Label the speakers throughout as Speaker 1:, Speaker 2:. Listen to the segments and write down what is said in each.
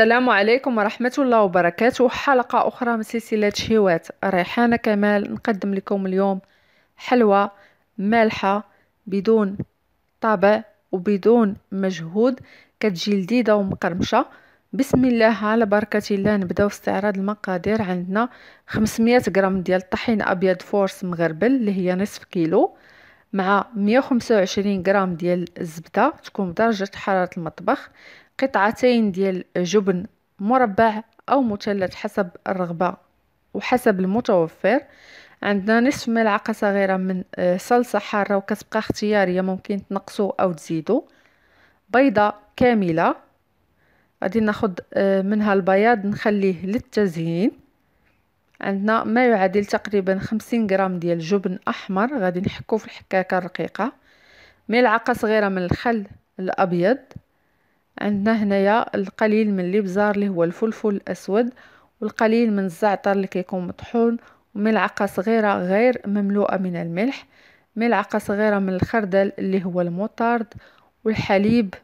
Speaker 1: السلام عليكم ورحمة الله وبركاته حلقة أخرى من سلسلة شهوات ريحانة كمال نقدم لكم اليوم حلوى مالحة بدون طابع وبدون مجهود كتجي لذيذة ومقرمشة بسم الله على بركة الله نبداو استعراض المقادير عندنا 500 غرام ديال الطحين أبيض فورس مغربل اللي هي نصف كيلو مع 125 غرام ديال الزبدة تكون بدرجة حرارة المطبخ قطعتين ديال جبن مربع أو مثلث حسب الرغبة وحسب المتوفر عندنا نصف ملعقة صغيرة من آه، صلصة حارة وكتبقى اختيارية ممكن تنقصو أو تزيدو بيضة كاملة غادي ناخد آه، منها البياض نخليه للتزيين عندنا ما يعادل تقريبا 50 غرام ديال جبن احمر غادي نحكو في الحكاكه الرقيقه ملعقه صغيره من الخل الابيض عندنا هنايا القليل من الابزار اللي هو الفلفل الاسود والقليل من الزعتر اللي كيكون مطحون وملعقه صغيره غير مملوءه من الملح ملعقه صغيره من الخردل اللي هو الموطارد والحليب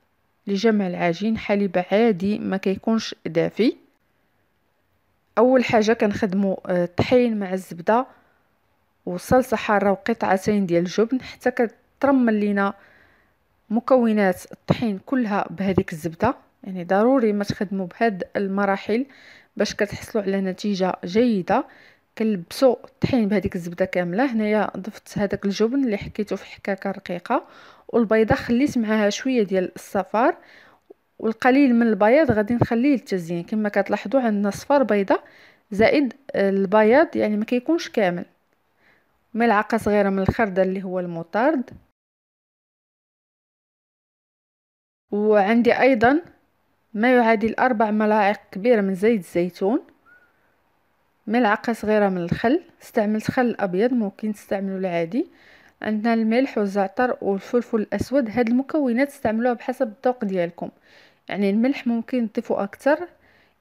Speaker 1: لجمع العجين حليب عادي ما كيكونش دافي اول حاجه كنخدموا الطحين آه، مع الزبده وصلصه حاره وقطعتين ديال الجبن حتى كترمل لينا مكونات الطحين كلها بهذيك الزبده يعني ضروري ما تخدموا بهاد المراحل باش كتحصلوا على نتيجه جيده كنلبسوا الطحين بهذيك الزبده كامله هنايا ضفت هذاك الجبن اللي حكيته في حكاكة رقيقة والبيضه خليت معاها شويه ديال الصفار والقليل من البياض غادي نخليه للتزيين كما كتلاحظوا عندنا صفار بيضه زائد البياض يعني ما كيكونش كامل ملعقه صغيره من الخردل اللي هو المطارد وعندي أيضا ما يعادل أربع ملاعق كبيرة من زيت الزيتون ملعقة صغيرة من الخل استعملت خل أبيض ممكن تستعملوا العادي عندنا الملح والزعتر والفلفل الأسود هاد المكونات استعملوها بحسب الذوق ديالكم يعني الملح ممكن تضيفوا أكثر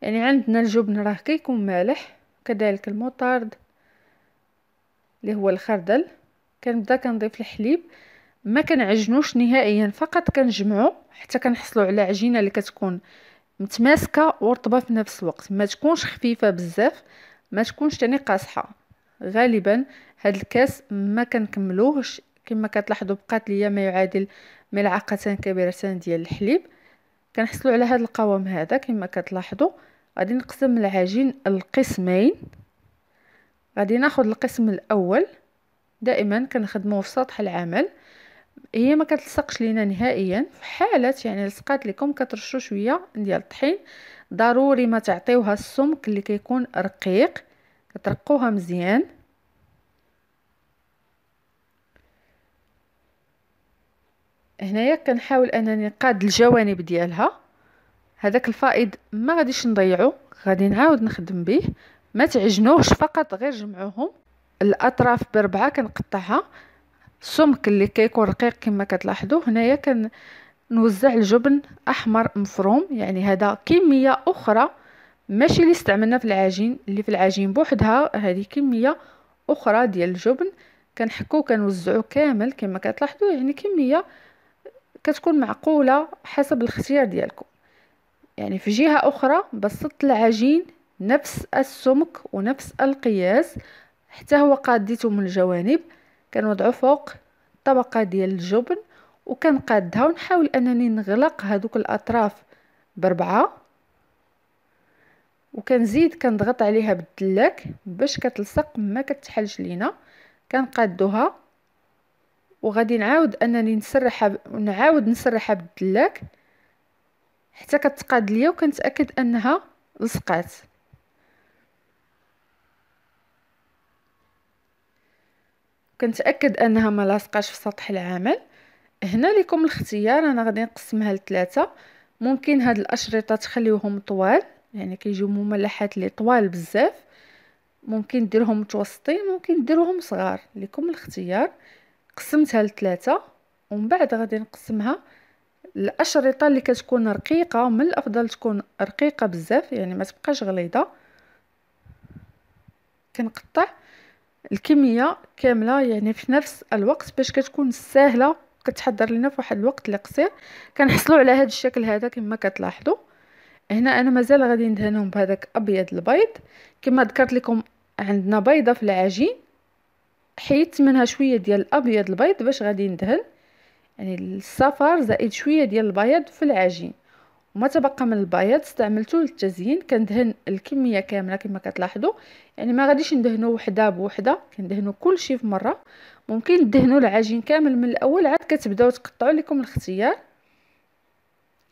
Speaker 1: يعني عندنا الجبن راه كيكون مالح كذلك المطارد اللي هو الخردل كنبدا كنضيف الحليب ما كنعجنوش نهائيا فقط كنجمعو حتى كنحصلوا على عجينه اللي كتكون متماسكه ورطبه في نفس الوقت ما تكونش خفيفه بزاف ما تكونش تاني قاصحه غالبا هاد الكاس ما كنكملوهش كما كتلاحظوا بقات ليا ما يعادل ملعقتان كبيرتان ديال الحليب كنحصلوا على هذا القوام هذا كما كتلاحظوا غادي نقسم العجين القسمين غادي ناخذ القسم الاول دائما كنخدموه في سطح العمل هي ما كتلصقش لينا نهائيا في حاله يعني لصقات لكم كترشوا شويه ديال الطحين ضروري ما تعطيوها السمك اللي كيكون رقيق كترقوها مزيان هنايا كنحاول انني نقاد الجوانب ديالها هذاك الفائض ما غاديش نضيعو غادي نعاود نخدم به ما تعجنوهش فقط غير جمعوهم الاطراف بربعه كنقطعها السمك اللي كيكون رقيق كما كتلاحظوا هنايا كان نوزع الجبن احمر مفروم يعني هذا كميه اخرى ماشي اللي استعملنا في العجين اللي في العجين بوحدها هذه كميه اخرى ديال الجبن كنحكو كنوزعو كامل كما كتلاحظوا يعني كميه كتكون معقوله حسب الاختيار ديالكم يعني في جهه اخرى بسطت العجين نفس السمك ونفس القياس حتى هو قاديته من الجوانب كنوضعو فوق طبقه ديال الجبن وكنقادها ونحاول انني نغلق هذوك الاطراف بربعه وكنزيد كنضغط عليها بالدلاك باش كتلصق ما كتحلش لينا كنقادوها وغادي نعاود انني نسرحها ب... نعاود نسرحها بالدلاك حتى كتقاد ليا وكنتاكد انها لصقات كنتاكد انها ما لاصقاش في سطح العمل هنا لكم الاختيار انا غادي نقسمها لثلاثه ممكن هاد الاشرطه تخليوهم طوال يعني كيجيو مملحات اللي طوال بزاف ممكن ديرهم متوسطين ممكن ديروهم صغار لكم الاختيار قسمتها لثلاثه ومن بعد غادي نقسمها الاشرطه اللي كتكون رقيقه من الافضل تكون رقيقه بزاف يعني ما تبقاش غليظه كنقطع الكميه كامله يعني في نفس الوقت باش كتكون ساهله كتحضر لنا في واحد الوقت اللي قصير كنحصلوا على هذا الشكل هذا كما كتلاحظوا هنا انا مازال غادي ندهنهم بهذاك ابيض البيض كما ذكرت لكم عندنا بيضه في العجين حيدت منها شويه ديال الابيض البيض باش غادي ندهن يعني الصفر زائد شويه ديال البيض في العجين وما تبقى من البياض استعملته للتزيين كندهن الكميه كامله كما كتلاحظوا يعني ما غاديش ندهنو وحده بوحده كندهنو كل شيء في مره ممكن تدهنوا العجين كامل من الاول عاد كتبداو تقطعوا لكم الاختيار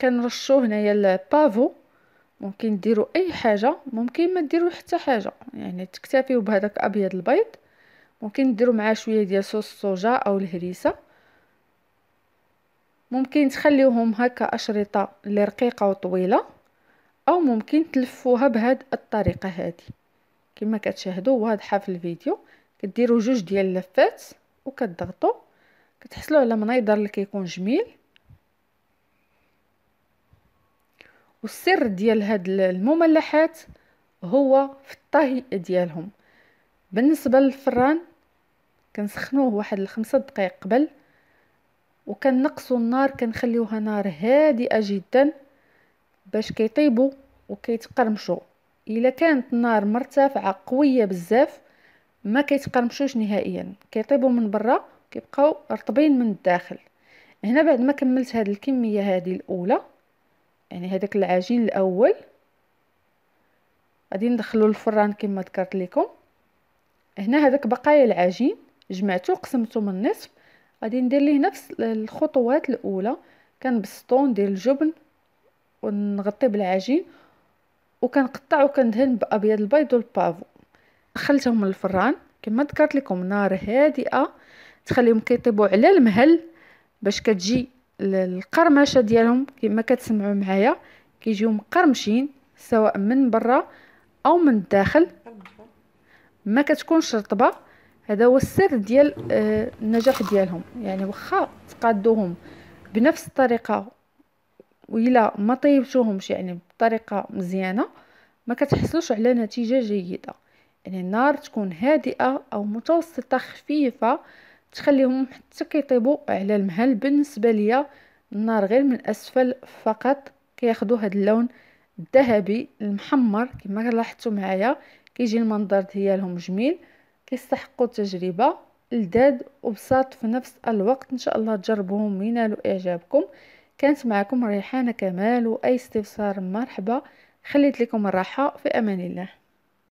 Speaker 1: كنرشوا هنايا البافو ممكن ديروا اي حاجه ممكن ما ديروا حتى حاجه يعني تكتفيوا بهذاك ابيض البيض ممكن ديروا معاه شويه ديال صوص الصوجا او الهريسه ممكن تخليوهم هكا اشرطه اللي رقيقه وطويله او ممكن تلفوها بهاد الطريقه هذه كما كتشاهدوا واضحه في الفيديو كديروا جوج ديال اللفات وكتضغطوا كتحصلوا على منيدر اللي كيكون جميل والسر ديال هاد المملحات هو في الطهي ديالهم بالنسبه للفران كنسخنوه واحد الخمسة دقائق قبل وكنقصوا النار كنخليوها نار هادئه جدا باش كيطيبوا وكيتقرمشوا الا كانت النار مرتفعه قويه بزاف ما كيتقرمشوش نهائيا كيطيبوا من برا كيبقاو رطبين من الداخل هنا بعد ما كملت هاد الكميه هذه الاولى يعني هذاك العجين الاول غادي ندخلو الفران كما ذكرت لكم هنا هذاك بقايا العجين جمعته قسمته من نصف غادي ندير ليه نفس الخطوات الاولى كنبسطو ندير الجبن ونغطي بالعجين وكنقطع وكندهن بابيض البيض والبافو دخلتهم للفران كما ذكرت لكم نار هادئه تخليهم كيطيبوا على المهل باش كتجي القرمشه ديالهم كما كتسمعوا معايا كيجيو مقرمشين سواء من برا او من الداخل ما كتكونش رطبه هذا هو السر ديال آه، النجاح ديالهم يعني واخا تقادوهم بنفس الطريقه وإلا ما طيبتوهمش يعني بطريقه مزيانه ما كتحصلوش على نتيجه جيده يعني النار تكون هادئه او متوسطه خفيفه تخليهم حتى كيطيبوا على المهل بالنسبه ليا النار غير من اسفل فقط كياخذوا هذا اللون الذهبي المحمر كما لاحظتوا معايا كيجي المنظر ديالهم جميل كيستحقوا تجربه لذاذ وبساط في نفس الوقت ان شاء الله تجربوهم وينالوا اعجابكم كانت معكم ريحانه كمال واي استفسار مرحبا خليت لكم الراحه في امان الله